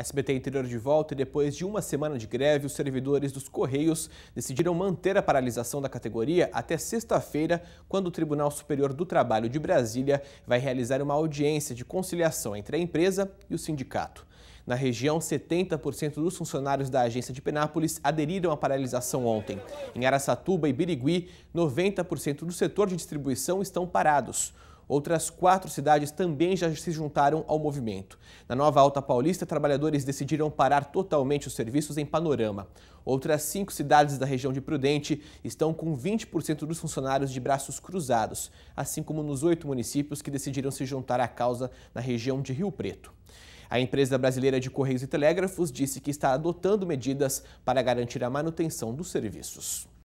SBT Interior de volta e depois de uma semana de greve, os servidores dos Correios decidiram manter a paralisação da categoria até sexta-feira, quando o Tribunal Superior do Trabalho de Brasília vai realizar uma audiência de conciliação entre a empresa e o sindicato. Na região, 70% dos funcionários da agência de Penápolis aderiram à paralisação ontem. Em Araçatuba e Birigui, 90% do setor de distribuição estão parados. Outras quatro cidades também já se juntaram ao movimento. Na Nova Alta Paulista, trabalhadores decidiram parar totalmente os serviços em Panorama. Outras cinco cidades da região de Prudente estão com 20% dos funcionários de braços cruzados, assim como nos oito municípios que decidiram se juntar à causa na região de Rio Preto. A empresa brasileira de Correios e Telégrafos disse que está adotando medidas para garantir a manutenção dos serviços.